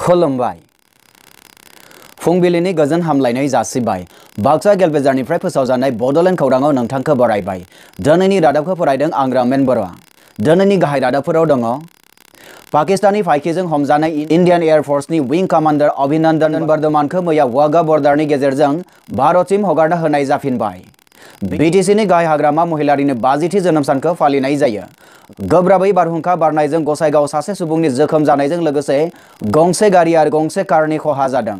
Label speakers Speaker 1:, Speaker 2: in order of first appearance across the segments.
Speaker 1: खुलुमबाय फुंबिलिनि गोजोन बक्सा जासिबाय बाक्सा गेलबेजारनिफ्राय फोसावजानाय बड'लेण्ड खौराङाव नोंथांखौ बरायबाय दिनैनि रादाबखौ फरायदों आं रामेन बर'आ दिनैनि गाहाय रादाबफोराव दङ पाकिस्ताननि फायखिजों हमजानाय इन्डियान एयारफर्सनि विं कमान्डार अभिनन्दन बर्धमानखौ मैया वागा बर्डारनि गेजेरजों भारतसिम हगारना होनाय जाफिनबाय ने गाय हाग्रामा महिलारिनो बाजिथि जोनोम सानखौ फालिनाय जायो गोब्राबै बारहुंखा बारनायजों गसाइगाव सासे सुबुंनि जोखोम गंसे गारि आरो गंसे कारनि खहा जादों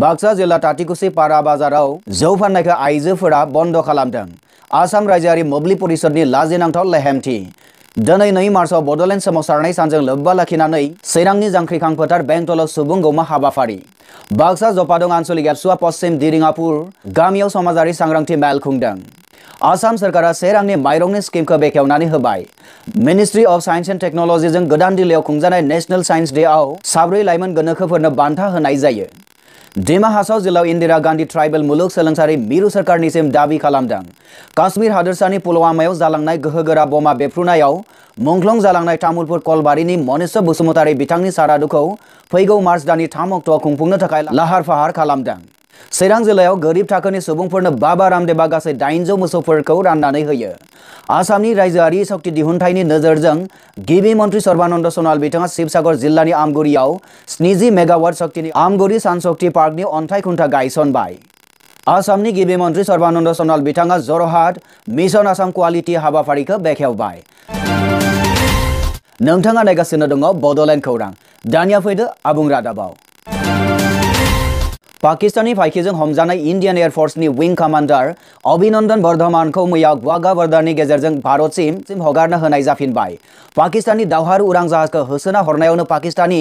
Speaker 1: बाक्सा जिल्ला तातिकुसि पारा बाजाराव जौ फाननायखौ आइजोफोरा बन्द खालामदों आसाम रायजोआरि मोब्लिब परिषदनि लाजिनांथाव लेहेमथि दिनै नै मार्चआव बड'लेण्ड सोमावसारनाय सानजों लोब्बा लाखिनानै चिरांनि जांख्रिखां फोथार बेंटलाव सुबुं गौमा हाबाफारि बक्सा जपादं आन्सलिक एबसुवा पश्चिम दिरिङापुर गामियाव समाजारी सांग्रांथि मेल खुंदों आसाम सरकारा से रांनि माइरंनि स्किमखौ बेखेवनानै हाई ministry of science and and टेक्न'ल'जिजों दिल्ली दिल्लीयाव खुंजानाय नेशनेल साइन्स डेआव साब्रै लाइमोन गोनोखोफोरनो बान्था होनाय जायो डेमा हासाव जिल्लायाव इन्दिरा गान्धी ट्राइबेल मुलुग सोलोंसारि मिरु सोरखारनिसिम दाबि खालामदों काश्मीर हादोरसानि पुलवामायाव जालांनाय गोहोगोरा बमा बेफ्रुनायाव मंख्लं जालांनाय तामुलपुर कलबारिनि मनेश्वर बसुमतारि बिथांनि सारादुखौ फैगौ मार्च दाननि थाम अक्ट'आव खुंफुंनो थाखाय लाहार फाहार खालामदों चिरां जिले गरीब थाखोनि सुबुंफोरनो बाबा रामदेबा गासै दाइनजौ मोसौफोरखौ राननानै होयो आसामनि रायजोआरि शक्ति दिहुन्थायनि नोजोरजों गिबि मन्त्रि सर्बानन्द सनाल बिथाङा शिबसागर जिल्लानि आमगुरियाव स्निजि मेगावाट शक्तिनि आमगुरि सानशक्ति पार्कनि अन्थाइ खुन्था गायसनबाय आसामनि गिबि मन्त्रि सर्बानन्द सनाल बिथाङा जरहाट मिशन आसाम क्वालिटी हाबाफारिखौ बेखेवबाय नोंथाङा नायगासिनो दङ बड'लेण्ड खौरां दानिया फैदो आबुं रादाबाव पाकिस्तानी फाइकिजों हमजानाय इन्डियन एयरफोर्सनि विंग कमान्डार अभिनन्दन बर्धमानखौ मैया बर्दारनि गेजेरजों भारतसिम सिम हगारना होनाय जाफिनबाय पाकिस्तानी दावहारु उरां जाहाजखौ होसोना हरनायावनो पाकिस्तानी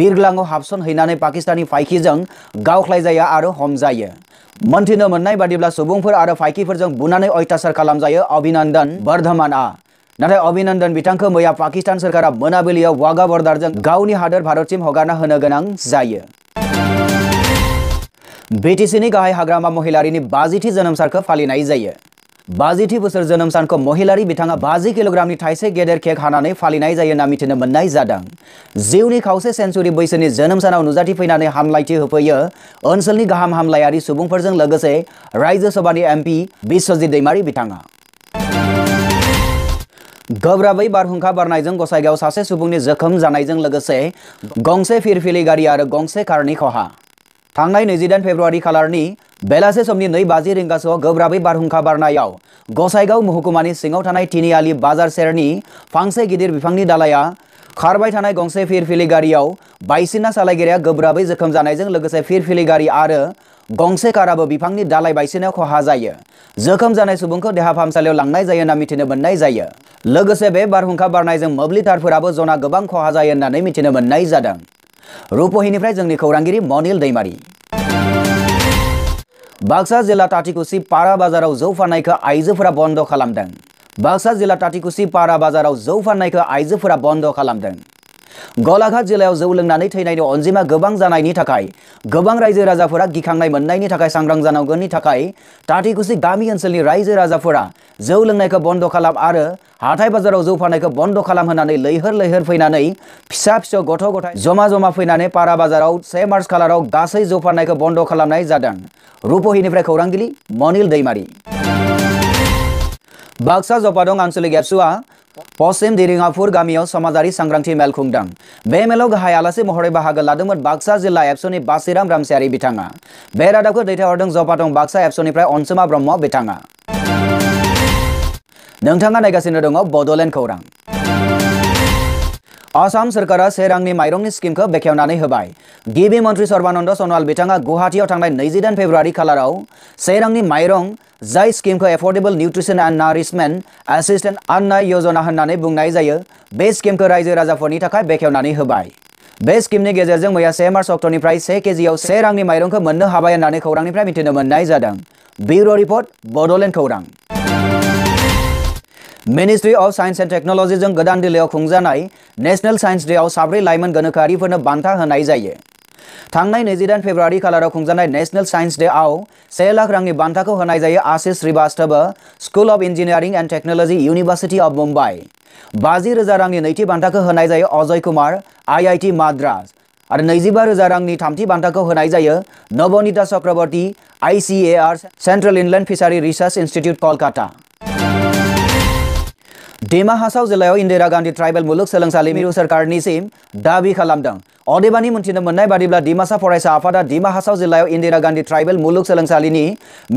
Speaker 1: बिरग्लाङाव हैनानै पाकिस्तानी फाइकिजों गावख्लायजाया आरो हमजायो मोन्थिनो मोननाय बादिब्ला सुबुंफोर आरो फाइकिफोरजों बुनानै अयथासार खालामजायो अभिनन्दन बर्धमानआ नाथाय अभिनन्दन बिथांखौ मैया पाकिस्तान सोरकारा मोनाबिलियाव वागावर्दारजों गावनि हादोर भारतसिम हगारना होनो गोनां जायो बीटीसी गाहाय हाग्रामा महिलारिनि बाजिथि जोनोम सानखौ फालिनाय जायो बसर बोसोर सान को महिलारि बिथाङा बाजि किल'ग्रामनि थाइसे गेदेर केक हानानै फालिनाय जायो होनना मिथिनो मोननाय जादों जिउनि खावसे सेन्सुरि बैसोनि जोनोम सानाव नुजाथिफैनानै हामलायथि होफैयो ओनसोलनि गाहाम हामलायारि सुबुंफोरजों लोगोसे रायजो सभानि एमपि बिश्वजित दैमारि बिथाङा गोब्राबै बारहुंखा बारनायजों गसाइगाव सासे सुबुंनि जोखोम जानायजों लोगोसे गंसे फिरफिलि गारि आरो गंसे कारनि खहा थांनाय नैजिदाइन फेब्रुवारि खालारनि बेलासे समनि नै बाजि रिंगासोआव गोब्राबै बारहुंखा बारनायाव गसाइगाव महकुमानि सिङाव थानाय थिनिआलि बाजार सेरनि फांसे गिदिर बिफांनि दालाया खारबाय थानाय गंसे फिरफिलि गारी बायसिना सालायगिरिया गोब्राबै जोखोम जानायजों लोगोसे फिरफिलि गारि आरो गंसे काराबो बिफांनि दालाय बायसिनायाव खहा जायो जोखोम जानाय सुबुंखौ देहा फाहामसालियाव लांनाय जायो होनना मिथिनो मोननाय बारहुंखा बारनायजों मोब्लिब थारफोराबो जना गोबां खहा जायो होननानै मिथिनो जादों रुपहिनिफ्राय जोंनि खौरांगिरि मनिल दैमारि बाक्सा जिल्ला टाटिकुसि पारा बाजाराव जौ आइजोफोरा बन्द खालामदों बाक्सा जिल्ला टाटिकुसि पारा बाजाराव जौ आइजोफोरा बन्द खालामदों गलाघाट जिल्लायाव जौ लोंनानै थैनायनि अनजिमा गोबां जानायनि थाखाय गोबां रायजो राजाफोरा गिखांनाय मोननायनि थाखाय सांग्रां जानांगोननि थाखाय तातिकुसि गामि ओनसोलनि रायजो राजाफोरा जौ लोंनायखौ बन्द' खालाम आरो हाथाय बाजाराव जौ फाननायखौ बन्द' खालाम होनानै लैहोर लैहोर फैनानै फिसा फिसौ गथ' गथाय जमा जमा फैनानै पारा बाजाराव से मार्च खालाराव गासै जौ फाननायखौ बन्द' खालामनाय जादों रुपहिनिफ्राय खौरांगिरि मनिल दैमारी बाक्सा जपादं आঞ্চलिक एबसुआ পশ্চিম দিরিঙাপুর গামীয় সমাজারি সংগ্রাংটি মেলখুংদং বে মেলও গাহাই আলাসি মহরে বাহাগ লাদম বাকসা জেলা এপসনি বাসিরাম রামসিয়ারি বিথাঙা বে রাদাকে দৈতাহরদং জপাতং বাকসা এপসনি প্রায় অনসুমা ব্রহ্ম বিথাঙা নাইগাসিনো দ বডোল্যান্ড খৌরাং आसाम सरकार सेरंग माइर स्कीम को बेखेवनानै होबाय गिबि मन्थ्रि सर्बानन्द सनवाल बिथाङा गुवाहाटीयाव थांनाय नैजिदाइन फेब्रुवारि खालाराव से रांनि माइरं जाय स्किमखौ affordable nutrition and nourishment assistant Anna Yojana होननानै बुंनाय जायो बे स्किमखौ रायजो राजाफोरनि थाखाय बेखेवनानै होबाय बे की गेजेरजों मैया से मार्च अक्ट'निफ्राय से केजियाव से रंग माइर को हाबाय होननानै खौरांनिफ्राय मिथिनो मोननाय जादों bureau' report Bodoland ministry of science and technology गोदान दिल्लीयाव खुंजानाय नेशनेल साइन्स डेआव साब्रै लाइमोन गोनोखोआरिफोरनो बान्था होनाय जायो थांनाय नैजिदाइन फेब्रुवारि खालाराव खुंजानाय नेशनेल साइन्स डेआव से लाख रांनि बान्थाखौ होनाय जायो Ashish Srivastava school of engineering and technology university of Mumbai बाजि रोजा रांनि नैथि बान्थाखौ होनाय जायो अजय कुमार आईआईटी माद्रास आरो नैजिबा रोजा रांनि थामथि बान्थाखौ होनाय जायो Navanita Chakraborty ICAR central inland fishery research institute Kolkata डेमा हासाव जिल्लायाव इन्दिरा गान्धी ट्राइबेल मुलुगसोलोंसालि मिरु सोरकारनिसिम दाबि खालामदों अदेबानि मोन्थिनो मोननाय डिमासा फरायसा आफादा डिमा हासाव जिल्लायाव इन्दिरा गान्धी ट्राइबेल मुलुगसोलोंसालिनि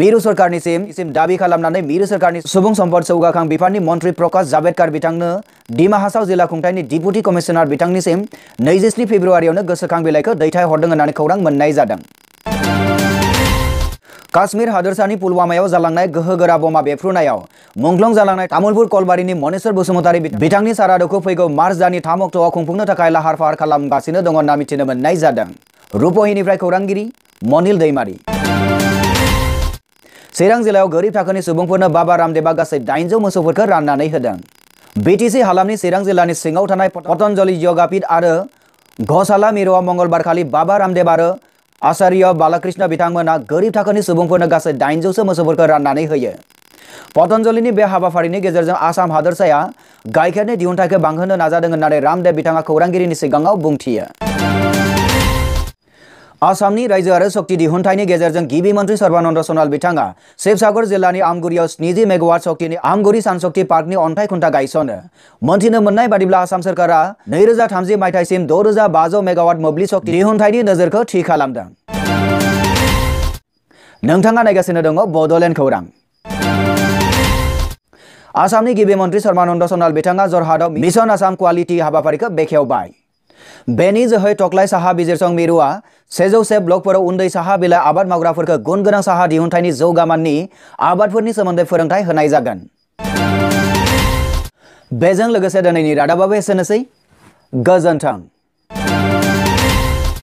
Speaker 1: मिरु सोरकारनिसिम सिम दाबि खालामनानै मिरु सोरकारनि सुबुं सम्पद जौगाखां बिफाननि मंत्री प्रकाश जाभेदकार बिथांनो डिमा हासाव जिल्ला खुंथायनि डिपुटि कमिसनार बिथांनिसिम नैजिस्नि फेब्रुवारियावनो गोसोखां बिलाइखौ दैथायहरदों होननानै खौरां मोननाय काश्मीर हादोरसानि पुलवामायाव जालांनाय गोहो बोमा बमा बेफ्रुनायाव मुंख्लं जालांनाय कलबारी कलबारिनि मनेश्वर बसुमतारि बिथांनि सारादुखौ फैगौ मार्च दान थाम अक्ट'आव खुंफुंनो थाखाय लाहार फाहार खालामगासिनो दङ होनना मिथिनो मोननाय जादों रुपहिनिफ्राय खौरांगिरि मनिल दैमारि चिरां जिल्लायाव गोरिब थाखोनि सुबुंफोरनो बाबा रामदेबा गासै दाइनजौ मोसौफोरखौ राननानै होदों बिटिसि हालामनि चिरां जिल्लानि सिङाव थानाय पतन्जलि यगापीठ घसाला मिरुआव मंगलबारखालि बाबा रामदेब आरो आचार्य बालाकृष्ण बिथांमोना गोरिब थाखोनि सुबुंफोरनो गासै दाइनजौसो मोसौफोरखौ राननानै होयो पतन्जलिनि बे हाबाफारिनि गेजेरजों आसाम हादोरसाया गाइखेरनि दिहुनथाइखौ बांहोनो नाजादों होननानै रामदेव बिथाङा खौरांगिरिनि सिगाङाव बुंथियो आसामनि रायजो आरो शक्ति दिहुनथायनि गेजेरजों गिबि मन्थ्रि सर्बानन्द सनाल बिथाङा शिबसागर जिल्लानि आमगुरी स्निजि मेगावाट शक्ति आमगुरि सानशक्ति पार्कनि अन्थाइ खुन्था गायसनो मोन्थिनो मोननाय बादिब्ला आसाम सोरकारा नैरोजा थामजि मायथाइसिम द' रोजा बाजौ मेगावाट मोब्लिब शक्ति दिहुनथायनि नोजोरखौ थि खालामदों नोंथाङा नायगासिनो दङ बड'लेण्ड खौरां आसामनि गिबि मन्थ्रि सर्बानन्द सनाल मिशन आसाम क्वालिटि हाबाफारिखौ बेखेवबाय बेनि जोहै टक्लाय साहा बिजिरसं मिरुआ सेजौ से ब्लकफोराव उन्दै साहा बिलाइ आबाद मावग्राफोरखौ गुन गोनां साहा दिहुन्थायनि जौगामाननि आबादफोरनि सोमोन्दै फोरोंथाय होनाय जागोन बेजों लोगोसे दिनैनि रादाबाबो एसेनोसै गोजोन्थों